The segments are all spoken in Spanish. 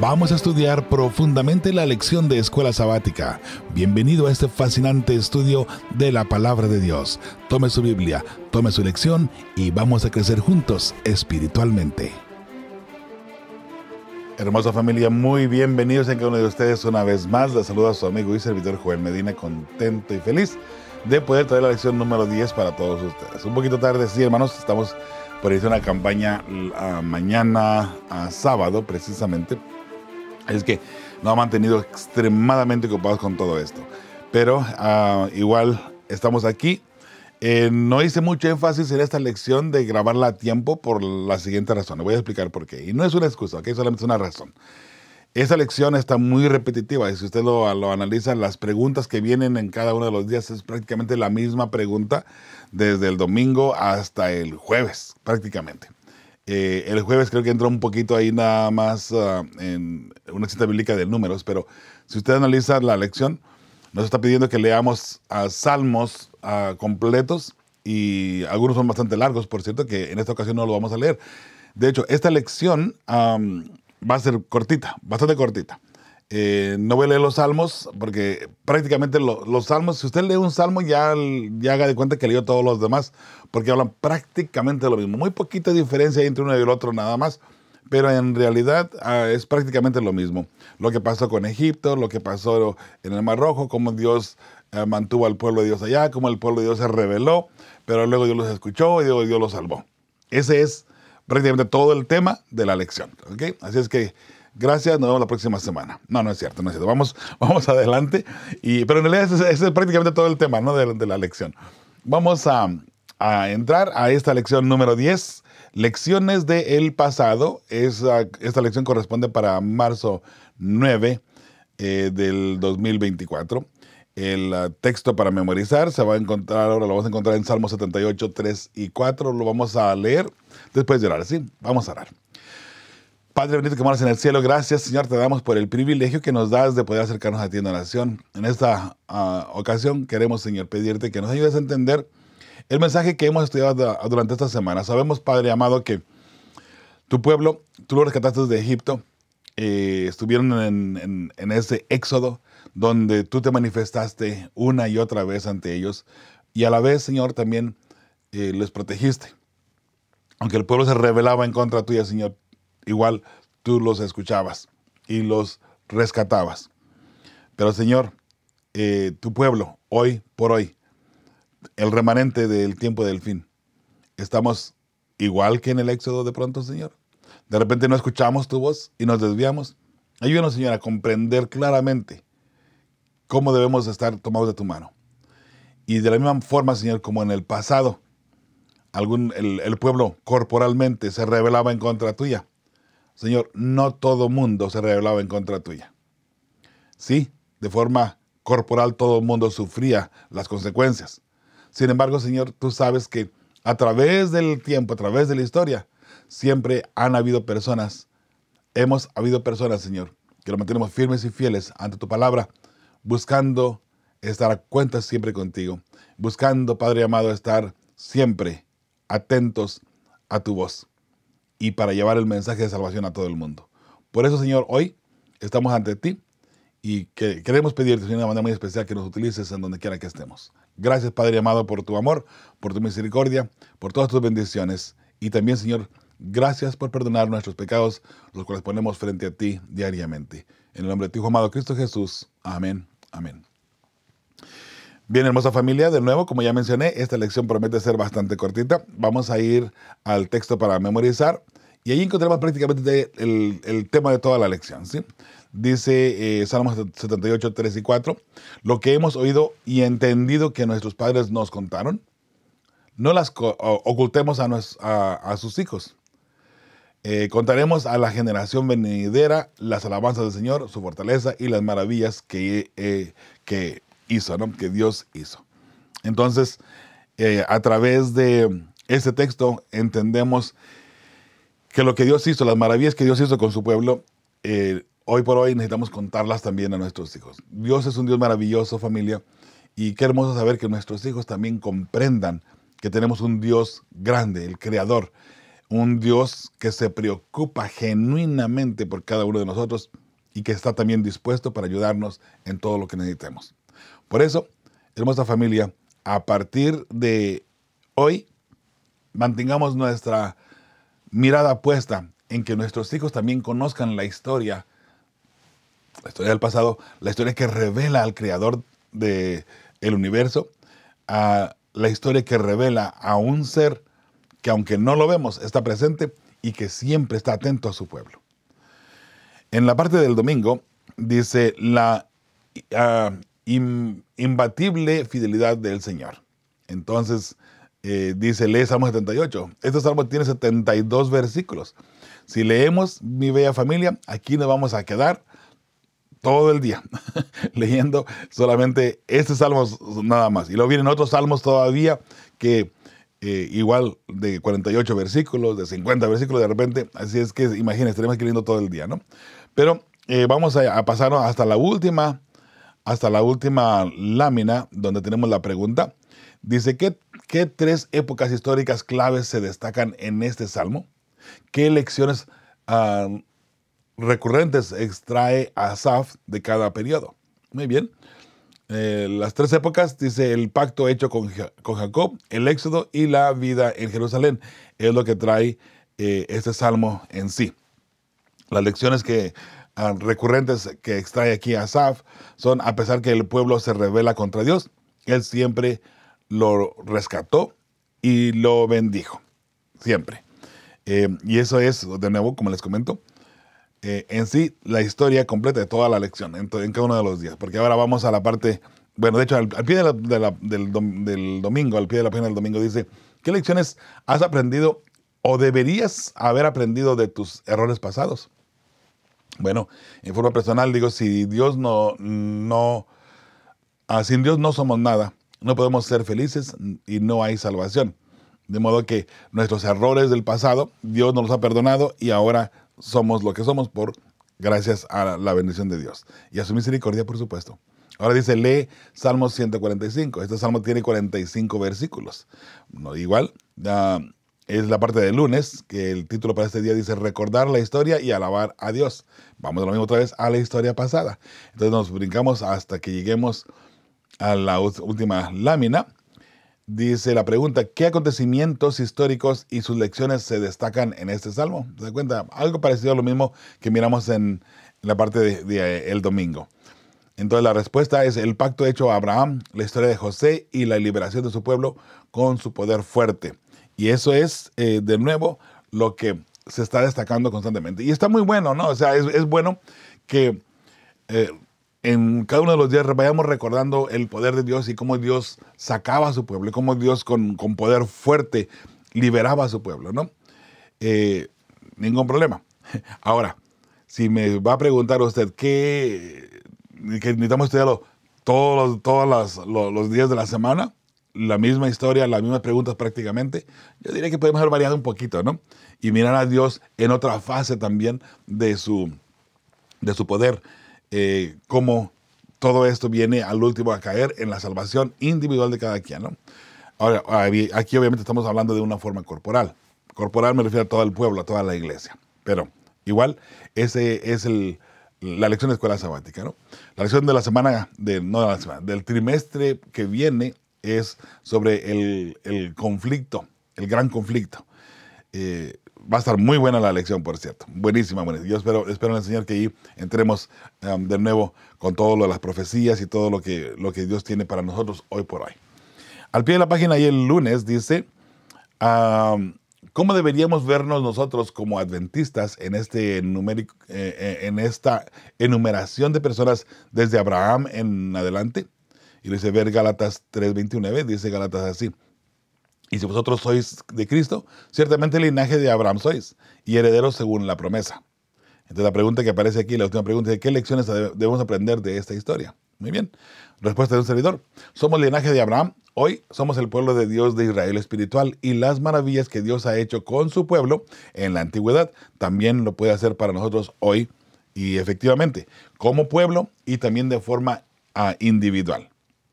Vamos a estudiar profundamente la lección de escuela sabática. Bienvenido a este fascinante estudio de la palabra de Dios. Tome su Biblia, tome su lección y vamos a crecer juntos espiritualmente. Hermosa familia, muy bienvenidos en cada uno de ustedes una vez más. Les saluda a su amigo y servidor Joel Medina, contento y feliz de poder traer la lección número 10 para todos ustedes. Un poquito tarde, sí, hermanos, estamos por eso una campaña mañana a sábado precisamente. Es que nos ha mantenido extremadamente ocupados con todo esto. Pero ah, igual estamos aquí. Eh, no hice mucho énfasis en esta lección de grabarla a tiempo por la siguiente razón. Le voy a explicar por qué. Y no es una excusa, ¿ok? Solamente es una razón. Esa lección está muy repetitiva y si usted lo, analiza, las preguntas que vienen en cada uno de los días es prácticamente la misma pregunta desde el domingo hasta el jueves, prácticamente. Eh, el jueves creo que entró un poquito ahí nada más ah, en una cita bíblica de números, pero si usted analiza la lección, nos está pidiendo que leamos ah, salmos ah, completos y algunos son bastante largos, por cierto, que en esta ocasión no lo vamos a leer. De hecho, esta lección va a ser cortita, bastante cortita. Eh, no voy a leer los salmos porque prácticamente los salmos, si usted lee un salmo ya, ya haga de cuenta que leyó todos los demás porque hablan prácticamente lo mismo. Muy poquita diferencia entre uno y el otro nada más, pero en realidad ah, es prácticamente lo mismo. Lo que pasó con Egipto, lo que pasó en el Mar Rojo, cómo Dios eh, mantuvo al pueblo de Dios allá, cómo el pueblo de Dios se rebeló, pero luego Dios los escuchó y luego Dios los salvó. Ese es prácticamente todo el tema de la lección. Así es que gracias, nos vemos la próxima semana. No, no es cierto, no es cierto. Vamos, vamos adelante. Y, pero en realidad ese, es prácticamente todo el tema ¿no? de, la lección. Vamos a, entrar a esta lección número 10. Lecciones del el pasado. Esa, esta lección corresponde para marzo 9 eh, del 2024. El ah, texto para memorizar se va a encontrar, ahora lo vamos a encontrar en Salmo 78, 3 y 4. Lo vamos a leer después de orar. ¿sí? vamos a orar. Padre bendito que moras en el cielo, gracias Señor, te damos por el privilegio que nos das de poder acercarnos a ti en oración. En esta ah, ocasión queremos Señor pedirte que nos ayudes a entender el mensaje que hemos estudiado durante esta semana. Sabemos Padre amado que tu pueblo, tú lo rescataste de Egipto, eh, estuvieron en, ese éxodo donde tú te manifestaste una y otra vez ante ellos y a la vez Señor también eh, les protegiste aunque el pueblo se rebelaba en contra tuya, Señor, igual tú los escuchabas y los rescatabas. Pero Señor, eh, tu pueblo, hoy por hoy, el remanente del tiempo del fin, estamos igual que en el Éxodo de pronto, Señor. De repente no escuchamos tu voz y nos desviamos. Ayúdanos, Señor, a comprender claramente cómo debemos estar tomados de tu mano. Y de la misma forma, Señor, como en el pasado, algún, el, pueblo corporalmente se rebelaba en contra tuya. Señor, no todo mundo se rebelaba en contra tuya. Sí, de forma corporal todo el mundo sufría las consecuencias. Sin embargo, Señor, tú sabes que a través del tiempo, a través de la historia, siempre han habido personas, hemos habido personas, Señor, que lo mantenemos firmes y fieles ante tu palabra, buscando estar a cuenta siempre contigo, buscando, Padre amado, estar siempre atentos a tu voz y para llevar el mensaje de salvación a todo el mundo. Por eso, Señor, hoy estamos ante ti y que queremos pedirte, Señor, de manera muy especial que nos utilices en donde quiera que estemos. Gracias, Padre amado, por tu amor, por tu misericordia, por todas tus bendiciones y también, Señor, gracias por perdonar nuestros pecados, los cuales ponemos frente a ti diariamente. En el nombre de tu Hijo amado Cristo Jesús. Amén. Amén. Bien, hermosa familia, de nuevo, como ya mencioné, esta lección promete ser bastante cortita. Vamos a ir al texto para memorizar y ahí encontramos prácticamente el, tema de toda la lección. ¿sí? Dice eh, Salmos 78, 3 y 4, lo que hemos oído y entendido que nuestros padres nos contaron, no las ocultemos a, a, sus hijos. Eh, contaremos a la generación venidera las alabanzas del Señor, su fortaleza y las maravillas que, eh, que hizo, ¿no? Que Dios hizo. Entonces, eh, a través de este texto entendemos que lo que Dios hizo, las maravillas que Dios hizo con su pueblo, eh, hoy por hoy necesitamos contarlas también a nuestros hijos. Dios es un Dios maravilloso, familia, y qué hermoso saber que nuestros hijos también comprendan que tenemos un Dios grande, el Creador, un Dios que se preocupa genuinamente por cada uno de nosotros y que está también dispuesto para ayudarnos en todo lo que necesitemos. Por eso, hermosa familia, a partir de hoy, mantengamos nuestra mirada puesta en que nuestros hijos también conozcan la historia, la historia del pasado, la historia que revela al creador del universo, la historia que revela a un ser que aunque no lo vemos, está presente y que siempre está atento a su pueblo. En la parte del domingo dice, la ah, imbatible fidelidad del Señor. Entonces, eh, dice, lee Salmo 78. Este salmo tiene 72 versículos. Si leemos, mi bella familia, aquí nos vamos a quedar todo el día leyendo solamente este salmo nada más. Y luego vienen otros salmos todavía que eh, igual de 48 versículos, de 50 versículos de repente. Así es que imagínense, estaremos leyendo todo el día, ¿no? Pero eh, vamos a, pasar hasta la última hasta la última lámina donde tenemos la pregunta. Dice, ¿qué, tres épocas históricas claves se destacan en este salmo? ¿Qué lecciones ah, recurrentes extrae Asaf de cada periodo? Muy bien. Eh, las tres épocas, dice el pacto hecho con, con, Jacob, el éxodo y la vida en Jerusalén, es lo que trae eh, este salmo en sí. Las lecciones que recurrentes que extrae aquí Asaf son, a pesar que el pueblo se rebela contra Dios, él siempre lo rescató y lo bendijo, siempre. Eh, y eso es, de nuevo, como les comento, eh, en sí la historia completa de toda la lección, en, en, cada uno de los días. Porque ahora vamos a la parte, bueno, de hecho, al, pie del, del, domingo, al pie de la página del domingo dice, ¿qué lecciones has aprendido o deberías haber aprendido de tus errores pasados? Bueno, en forma personal digo, si Dios no, no, ah, sin Dios no somos nada, no podemos ser felices y no hay salvación. De modo que nuestros errores del pasado, Dios nos los ha perdonado y ahora somos lo que somos por gracias a la bendición de Dios y a su misericordia, por supuesto. Ahora dice, lee Salmo 145. Este salmo tiene 45 versículos. No, igual, ah, es la parte del lunes, que el título para este día dice recordar la historia y alabar a Dios. Vamos de lo mismo otra vez a la historia pasada. Entonces nos brincamos hasta que lleguemos a la última lámina. Dice la pregunta, ¿qué acontecimientos históricos y sus lecciones se destacan en este salmo? ¿Se da cuenta? Algo parecido a lo mismo que miramos en la parte del de, eh, domingo. Entonces la respuesta es el pacto hecho a Abraham, la historia de José y la liberación de su pueblo con su poder fuerte. Y eso es, eh, de nuevo, lo que se está destacando constantemente. Y está muy bueno, ¿no? O sea, es, bueno que eh, en cada uno de los días vayamos recordando el poder de Dios y cómo Dios sacaba a su pueblo, cómo Dios con, poder fuerte liberaba a su pueblo, ¿no? Eh, ningún problema. Ahora, si me va a preguntar usted qué que necesitamos estudiarlo todos, los días de la semana, la misma historia, las mismas preguntas prácticamente, yo diría que podemos haber variado un poquito, ¿no? Y mirar a Dios en otra fase también de su, de su poder, eh, cómo todo esto viene al último a caer en la salvación individual de cada quien, ¿no? Ahora, aquí obviamente estamos hablando de una forma corporal. Corporal me refiero a todo el pueblo, a toda la iglesia. Pero igual, esa es la lección de escuela sabática, ¿no? La lección de la semana, de, no de la semana, del trimestre que viene es sobre el, conflicto, el gran conflicto. Eh, va a estar muy buena la lección, por cierto. Buenísima, buenísima. Yo espero, espero en el Señor que ahí entremos um, de nuevo con todas lo de las profecías y todo lo que, lo que Dios tiene para nosotros hoy por hoy. Al pie de la página y el lunes dice, um, ¿cómo deberíamos vernos nosotros como adventistas en, este numérico, eh, eh, en esta enumeración de personas desde Abraham en adelante? Y lo dice ver Galatas 3.29, dice Galatas así. Y si vosotros sois de Cristo, ciertamente el linaje de Abraham sois y herederos según la promesa. Entonces la pregunta que aparece aquí, la última pregunta, es ¿qué lecciones debemos aprender de esta historia? Muy bien. Respuesta de un servidor. Somos linaje de Abraham. Hoy somos el pueblo de Dios de Israel espiritual y las maravillas que Dios ha hecho con su pueblo en la antigüedad también lo puede hacer para nosotros hoy y efectivamente como pueblo y también de forma ah, individual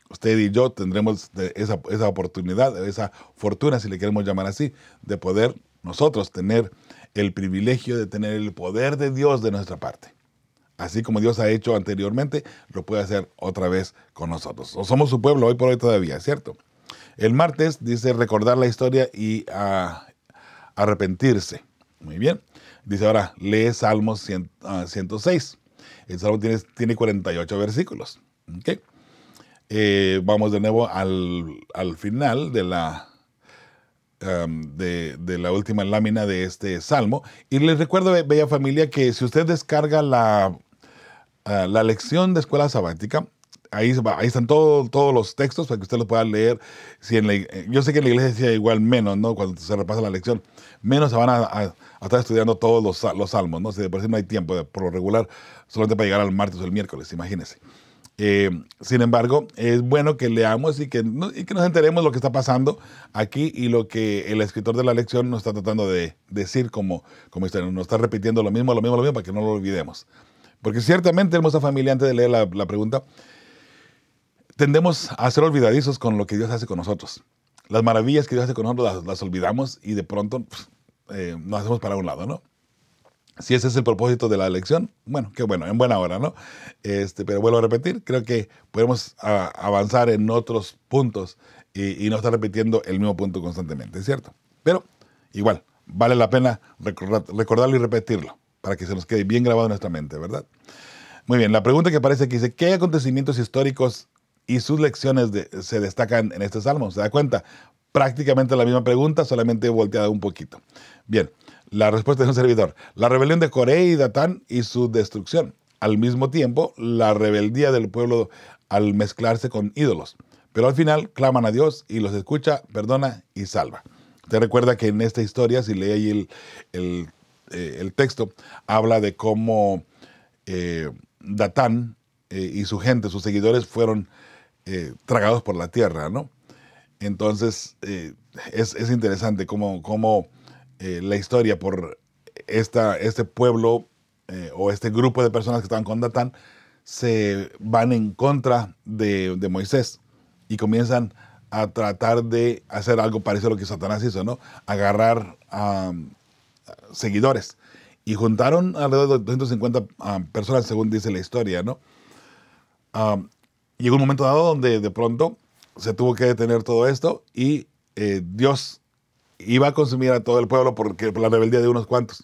usted y yo tendremos esa, oportunidad, esa fortuna, si le queremos llamar así, de poder nosotros tener el privilegio de tener el poder de Dios de nuestra parte. Así como Dios ha hecho anteriormente, lo puede hacer otra vez con nosotros. O somos su pueblo hoy por hoy todavía, ¿cierto? El martes dice recordar la historia y ah, arrepentirse. Muy bien. Dice ahora, lee Salmos 106. Ah, el Salmo tiene, tiene 48 versículos. ¿okay? Eh, vamos de nuevo al, al final de la, de, la última lámina de este salmo. Y les recuerdo, bella familia, que si usted descarga la, ah, la lección de escuela sabática, ahí, ahí están todos los textos para que usted los pueda leer. Si en eh, yo sé que en la iglesia igual menos, ¿no? Cuando se repasa la lección, menos se van a, estar estudiando todos los, los salmos, ¿no? Si de por sí no hay tiempo, por lo regular, solamente para llegar al martes o el miércoles, imagínense. Eh, sin embargo, es bueno que leamos y que, nos enteremos lo que está pasando aquí y lo que el escritor de la lección nos está tratando de decir como, como historia. Nos está repitiendo lo mismo, lo mismo, lo mismo, para que no lo olvidemos. Porque ciertamente, hermosa familia, antes de leer la, pregunta, tendemos a ser olvidadizos con lo que Dios hace con nosotros. Las maravillas que Dios hace con nosotros las, olvidamos y de pronto pues, eh, nos hacemos para un lado, ¿no? Si ese es el propósito de la elección, bueno, qué bueno, en buena hora, ¿no? Este, pero vuelvo a repetir, creo que podemos avanzar en otros puntos y, no estar repitiendo el mismo punto constantemente, cierto? Pero igual, vale la pena recordar, recordarlo y repetirlo para que se nos quede bien grabado en nuestra mente, ¿verdad? Muy bien, la pregunta que aparece aquí dice, ¿qué acontecimientos históricos y sus lecciones se destacan en este salmo? ¿Se da cuenta? Prácticamente la misma pregunta, solamente volteada un poquito. Bien, la respuesta de un servidor. La rebelión de Corea y Datán y su destrucción. Al mismo tiempo, la rebeldía del pueblo al mezclarse con ídolos. Pero al final claman a Dios y los escucha, perdona y salva. Te recuerda que en esta historia, si leí ahí el, eh, texto, habla de cómo eh, Datán eh, y su gente, sus seguidores, fueron tragados por la tierra, ¿no? Entonces, es, interesante cómo, cómo eh, la historia por esta, este pueblo eh, o este grupo de personas que estaban con Datán se van en contra de, Moisés y comienzan a tratar de hacer algo parecido a lo que Satanás hizo, ¿no? Agarrar a seguidores. Y juntaron alrededor de 250 ah, personas, según dice la historia, ¿no? Ah, llegó un momento dado donde de pronto se tuvo que detener todo esto y eh, Dios iba a consumir a todo el pueblo porque, por la rebeldía de unos cuantos.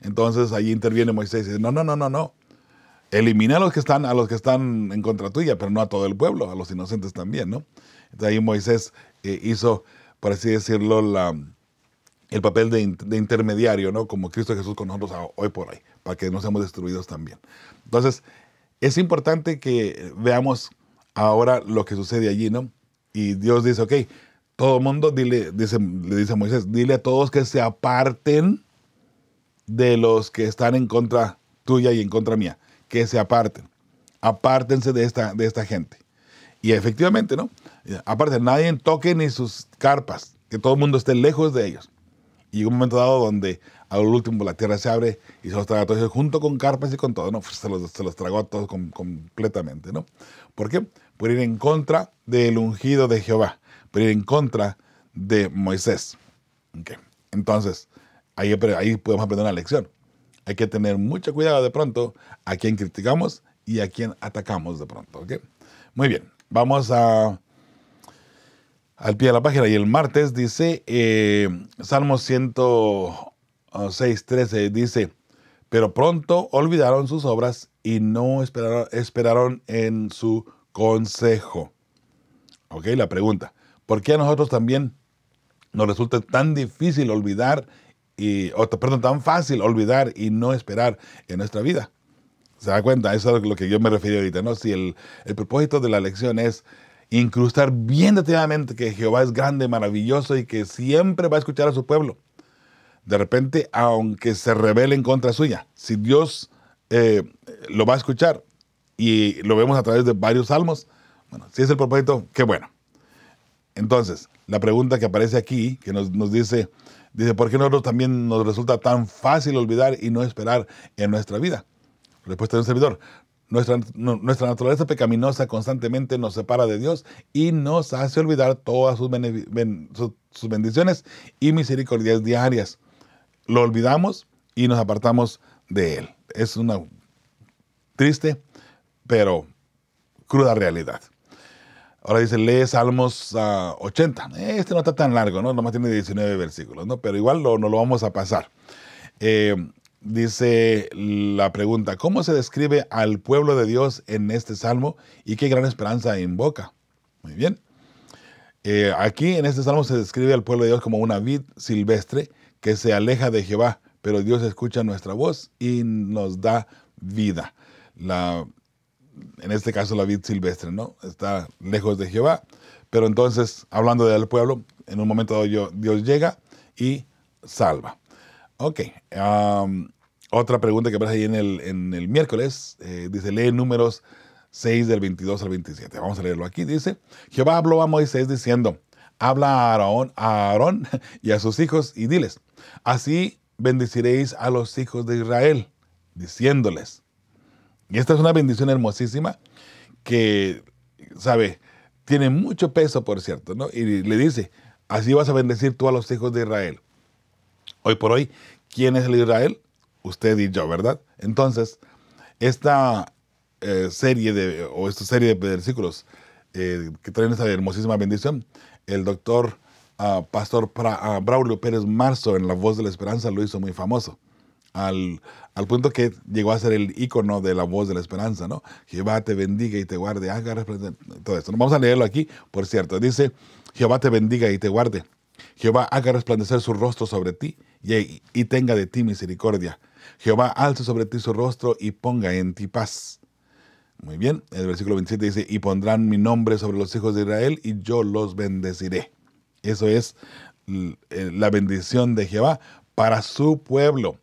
Entonces allí interviene Moisés y dice, no, no, no, no, no. Elimina a los que están, a los que están en contra tuya, pero no a todo el pueblo, a los inocentes también, ¿no? Entonces ahí Moisés eh, hizo, por así decirlo, la, el papel de, de, intermediario, ¿no? Como Cristo Jesús con nosotros hoy por hoy, para que no seamos destruidos también. Entonces, es importante que veamos ahora lo que sucede allí, ¿no? Y Dios dice, ok, todo el mundo, dile, dice, le dice a Moisés, dile a todos que se aparten de los que están en contra tuya y en contra mía, que se aparten, apártense de esta, de esta gente. Y efectivamente, ¿no? Eh, aparte, nadie toque ni sus carpas, que todo el mundo esté lejos de ellos. Y un momento dado donde al último la tierra se abre y se los traga a todos, junto con carpas y con todo, ¿no? Pues se los, se los tragó a todos completamente, ¿no? ¿Por qué? por ir en contra del ungido de Jehová, por ir en contra de Moisés. Okay. Entonces, ahí, ahí podemos aprender una lección. Hay que tener mucho cuidado de pronto a quién criticamos y a quién atacamos de pronto. Okay. Muy bien, vamos a, al pie de la página. Y el martes dice, eh, Salmo 106, 13, dice, pero pronto olvidaron sus obras y no esperaron, esperaron en su consejo. Ok, la pregunta. ¿Por qué a nosotros también nos resulta tan difícil olvidar y, o, perdón, tan fácil olvidar y no esperar en nuestra vida? ¿Se da cuenta? Eso es lo que yo me refiero ahorita, ¿no? Si el, propósito de la lección es incrustar bien detenidamente que Jehová es grande, maravilloso y que siempre va a escuchar a su pueblo. De repente, aunque se rebelen contra suya, si Dios eh, lo va a escuchar, y lo vemos a través de varios salmos. Bueno, si es el propósito, qué bueno. Entonces, la pregunta que aparece aquí, que nos, nos dice, dice, ¿por qué nosotros también nos resulta tan fácil olvidar y no esperar en nuestra vida? Respuesta de un servidor. Nuestra, nuestra naturaleza pecaminosa constantemente nos separa de Dios y nos hace olvidar todas sus, sus bendiciones y misericordias diarias. Lo olvidamos y nos apartamos de Él. Es una triste pero cruda realidad. Ahora dice, lee Salmos 80. Ah, este no está tan largo, ¿no? Nomás tiene 19 versículos, ¿no? Pero igual no lo vamos a pasar. Eh, dice la pregunta, ¿cómo se describe al pueblo de Dios en este salmo y qué gran esperanza invoca? Muy bien. Eh, aquí en este salmo se describe al pueblo de Dios como una vid silvestre que se aleja de Jehová, pero Dios escucha nuestra voz y nos da vida. La en este caso la vid silvestre, ¿no? Está lejos de Jehová, pero entonces, hablando del pueblo, en un momento dado Dios llega y salva. Ok, otra pregunta que aparece ahí en el, miércoles, eh, dice, lee números 6 del 22 al 27. Vamos a leerlo aquí, dice, Jehová habló a Moisés diciendo, habla a Aarón, a Aarón y a sus hijos y diles, así bendeciréis a los hijos de Israel, diciéndoles, y esta es una bendición hermosísima que, ¿sabe? Tiene mucho peso, por cierto, ¿no? Y le dice, así vas a bendecir tú a los hijos de Israel. Hoy por hoy, ¿quién es el Israel? Usted y yo, ¿verdad? Entonces, esta eh, serie de, o esta serie de versículos eh, que traen esta hermosísima bendición, el doctor ah, Pastor ah, Braulio Pérez Marzo en La Voz de la Esperanza lo hizo muy famoso al, al punto que llegó a ser el icono de la voz de la esperanza, ¿no? Jehová te bendiga y te guarde, haga ah, resplandecer todo esto. Vamos a leerlo aquí, por cierto. Dice, Jehová te bendiga y te guarde. Jehová haga resplandecer su rostro sobre ti y, y tenga de ti misericordia. Jehová alce sobre ti su rostro y ponga en ti paz. Muy bien, el versículo 27 dice, y pondrán mi nombre sobre los hijos de Israel y yo los bendeciré. Eso es eh, la bendición de Jehová para su pueblo.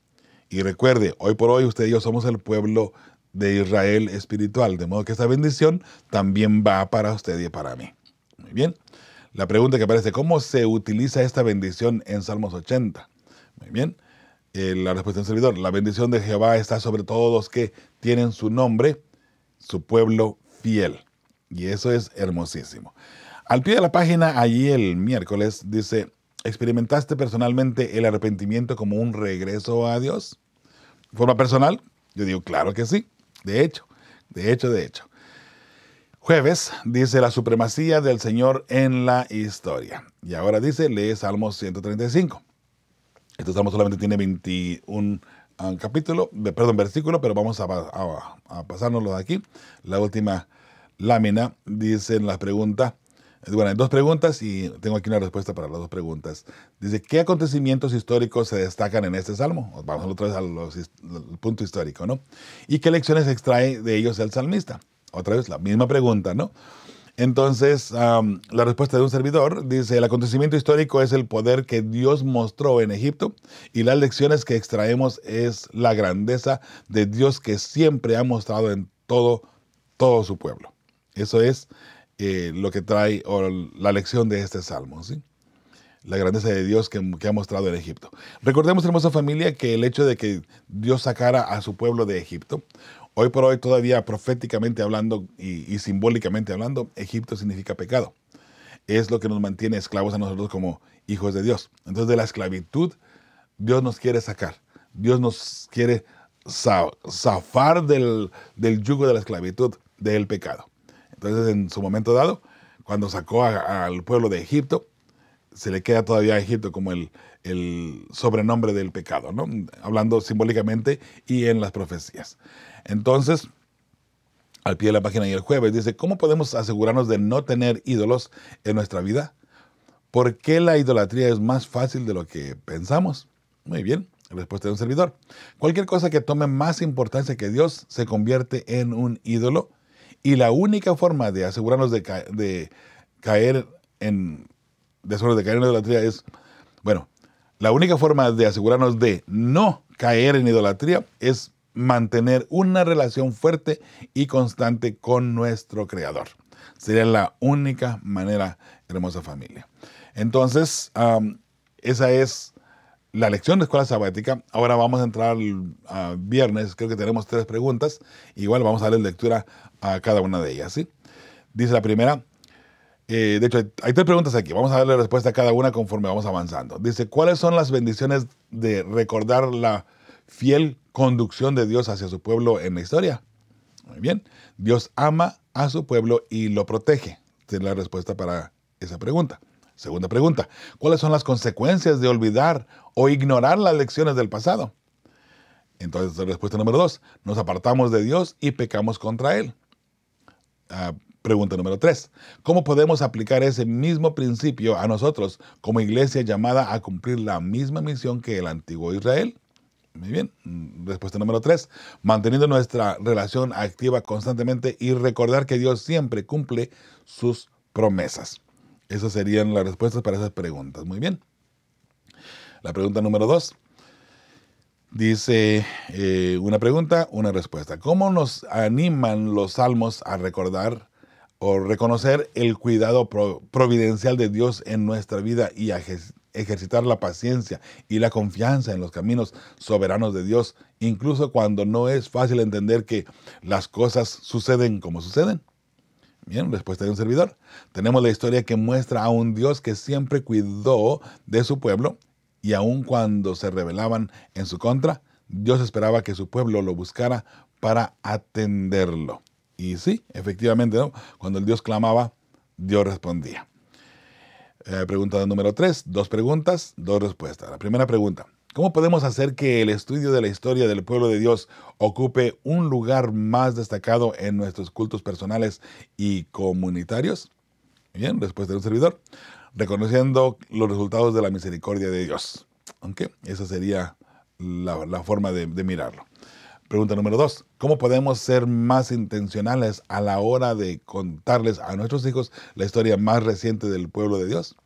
Y recuerde, hoy por hoy usted y yo somos el pueblo de Israel espiritual, de modo que esta bendición también va para usted y para mí. Muy bien. La pregunta que aparece, ¿cómo se utiliza esta bendición en Salmos 80? Muy bien. Eh, la respuesta del servidor, la bendición de Jehová está sobre todos los que tienen su nombre, su pueblo fiel. Y eso es hermosísimo. Al pie de la página, allí el miércoles, dice, ¿experimentaste personalmente el arrepentimiento como un regreso a Dios? forma personal? Yo digo, claro que sí. De hecho, de hecho, de hecho. Jueves dice la supremacía del Señor en la historia. Y ahora dice, lee Salmos 135. Este salmo solamente tiene 21 capítulos, ah, capítulo, perdón, versículo, pero vamos a, a, a pasárnoslo de aquí. La última lámina dice en las preguntas, eh, bueno, hay dos preguntas y tengo aquí una respuesta para las dos preguntas. Dice, ¿qué acontecimientos históricos se destacan en este salmo? Vamos otra vez al punto histórico, ¿no? ¿Y qué lecciones extrae de ellos el salmista? Otra vez la misma pregunta, ¿no? Entonces, la respuesta de un servidor dice, el acontecimiento histórico es el poder que Dios mostró en Egipto y las lecciones que extraemos es la grandeza de Dios que siempre ha mostrado en todo, todo su pueblo. Eso es eh, lo que trae la lección de este salmo, La grandeza de Dios que, ha mostrado en Egipto. Recordemos, hermosa familia, que el hecho de que Dios sacara a su pueblo de Egipto, hoy por hoy todavía proféticamente hablando y, simbólicamente hablando, Egipto significa pecado. Es lo que nos mantiene esclavos a nosotros como hijos de Dios. Entonces de la esclavitud Dios nos quiere sacar. Dios nos quiere zafar del yugo de la esclavitud, del pecado. Entonces, en su momento dado, cuando sacó al pueblo de Egipto, se le queda todavía a Egipto como el, sobrenombre del pecado, ¿no? hablando simbólicamente y en las profecías. Entonces, al pie de la página y el jueves, dice, ¿cómo podemos asegurarnos de no tener ídolos en nuestra vida? ¿Por qué la idolatría es más fácil de lo que pensamos? Muy bien, respuesta de un servidor. Cualquier cosa que tome más importancia que Dios se convierte en un ídolo y la única forma de asegurarnos de, caer en caer en idolatría es, bueno, la única forma de asegurarnos de no caer en idolatría es mantener una relación fuerte y constante con nuestro Creador. Sería la única manera, hermosa familia. Entonces, esa es la lección de escuela sabática. Ahora vamos a entrar a viernes, creo que tenemos tres preguntas. Igual vamos a darle lectura a cada una de ellas. ¿sí? Dice la primera, eh, de hecho hay, tres preguntas aquí, vamos a darle respuesta a cada una conforme vamos avanzando. Dice, ¿cuáles son las bendiciones de recordar la fiel conducción de Dios hacia su pueblo en la historia? Muy bien, Dios ama a su pueblo y lo protege. es la respuesta para esa pregunta. Segunda pregunta, ¿cuáles son las consecuencias de olvidar o ignorar las lecciones del pasado? Entonces, respuesta número dos, nos apartamos de Dios y pecamos contra Él. Ah, pregunta número tres, ¿cómo podemos aplicar ese mismo principio a nosotros como iglesia llamada a cumplir la misma misión que el antiguo Israel? Muy bien. Mm, respuesta número tres. Manteniendo nuestra relación activa constantemente y recordar que Dios siempre cumple sus promesas. Esas serían las respuestas para esas preguntas. Muy bien. La pregunta número dos. Dice eh, una pregunta, una respuesta. ¿Cómo nos animan los salmos a recordar o reconocer el cuidado providencial de Dios en nuestra vida y a ejercitar la paciencia y la confianza en los caminos soberanos de Dios, incluso cuando no es fácil entender que las cosas suceden como suceden? Bien, respuesta de un servidor. Tenemos la historia que muestra a un Dios que siempre cuidó de su pueblo y aun cuando se rebelaban en su contra, Dios esperaba que su pueblo lo buscara para atenderlo. Y sí, efectivamente, cuando el Dios clamaba, Dios respondía. Eh, pregunta número tres, dos preguntas, dos respuestas. La primera pregunta, ¿Cómo podemos hacer que el estudio de la historia del pueblo de Dios ocupe un lugar más destacado en nuestros cultos personales y comunitarios? Bien, respuesta de un servidor. Reconociendo los resultados de la misericordia de Dios. Aunque esa sería la, forma de, de mirarlo. Pregunta número dos, ¿cómo podemos ser más intencionales a la hora de contarles a nuestros hijos la historia más reciente del pueblo de Dios?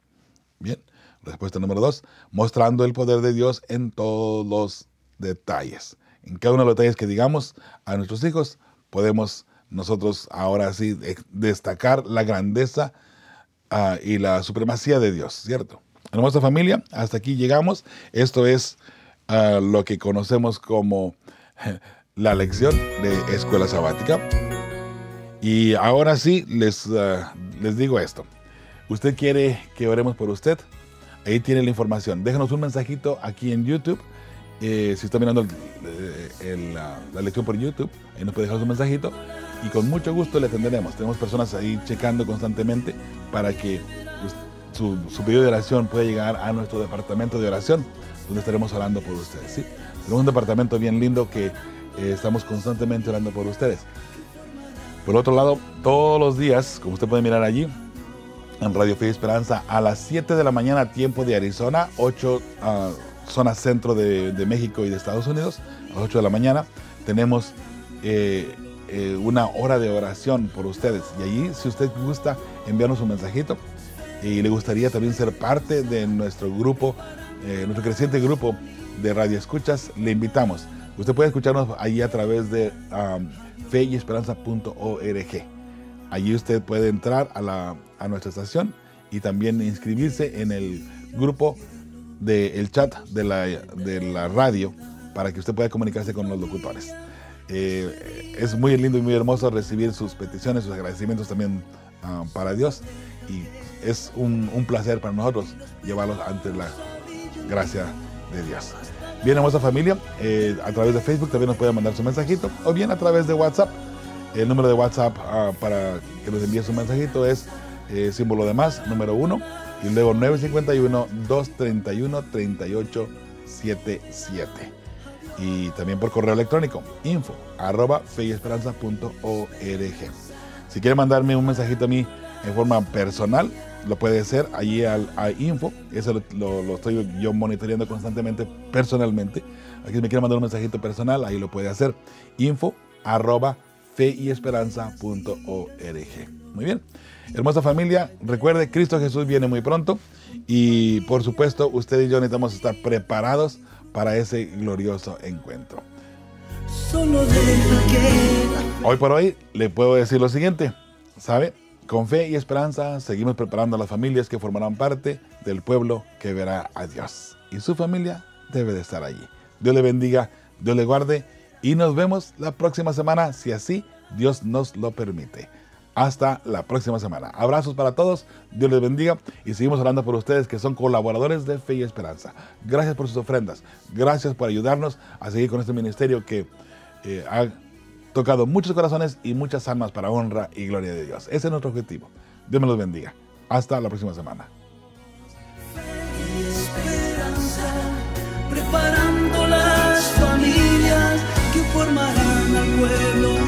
Bien, Respuesta número dos, mostrando el poder de Dios en todos los detalles. En cada uno de los detalles que digamos a nuestros hijos, podemos nosotros ahora sí destacar la grandeza ah, y la supremacía de Dios, ¿cierto? Hermosa familia, hasta aquí llegamos. Esto es ah, lo que conocemos como la lección de escuela sabática. Y ahora sí, les, ah, les digo esto. ¿Usted quiere que oremos por usted? Ahí tiene la información. Déjanos un mensajito aquí en YouTube. Eh, si está mirando eh, la, lección por YouTube, ahí nos puede dejar un mensajito y con mucho gusto le atenderemos. Tenemos personas ahí checando constantemente para que pues, su, su, pedido de oración pueda llegar a nuestro departamento de oración, donde estaremos orando por ustedes. Tenemos un departamento bien lindo que eh, estamos constantemente orando por ustedes. Por otro lado, todos los días, como usted puede mirar allí, en Radio Fe y Esperanza a las 7 de la mañana, tiempo de Arizona, 8 zonas ah, zona centro de, México y de Estados Unidos, a las 8 de la mañana. Tenemos eh, eh, una hora de oración por ustedes. Y allí, si usted gusta, enviarnos un mensajito. Y le gustaría también ser parte de nuestro grupo, eh, nuestro creciente grupo de Radio Escuchas, le invitamos. Usted puede escucharnos allí a través de ah, feyesperanza.org. Allí usted puede entrar a la a nuestra estación y también inscribirse en el grupo del chat de la, de la, radio para que usted pueda comunicarse con los locutores. Eh, es muy lindo y muy hermoso recibir sus peticiones, sus agradecimientos también ah, para Dios y es un, placer para nosotros llevarlos ante la gracia de Dios. Bien, hermosa familia, eh, a través de Facebook también nos puede mandar su mensajito o bien a través de WhatsApp. El número de WhatsApp ah, para que nos envíe su mensajito es eh, símbolo de más, número 1, y luego 951-231-3877. Y también por correo electrónico, info arroba feyesperanza.org. Si quiere mandarme un mensajito a mí en forma personal, lo puede hacer allí al, a info. Eso lo, estoy yo monitoreando constantemente personalmente. Aquí si me quiere mandar un mensajito personal, ahí lo puede hacer. Info arroba feyesperanza.org. Muy bien. Hermosa familia, recuerde, Cristo Jesús viene muy pronto y por supuesto usted y yo necesitamos estar preparados para ese glorioso encuentro. Hoy por hoy le puedo decir lo siguiente, ¿sabe? Con fe y esperanza seguimos preparando a las familias que formarán parte del pueblo que verá a Dios. Y su familia debe de estar allí. Dios le bendiga, Dios le guarde y nos vemos la próxima semana si así Dios nos lo permite. Hasta la próxima semana. Abrazos para todos, Dios les bendiga y seguimos hablando por ustedes que son colaboradores de Fe y Esperanza. Gracias por sus ofrendas, gracias por ayudarnos a seguir con este ministerio que eh, ha tocado muchos corazones y muchas almas para honra y gloria de Dios. Ese es nuestro objetivo. Dios me los bendiga. Hasta la próxima semana. preparando las familias que formarán el pueblo.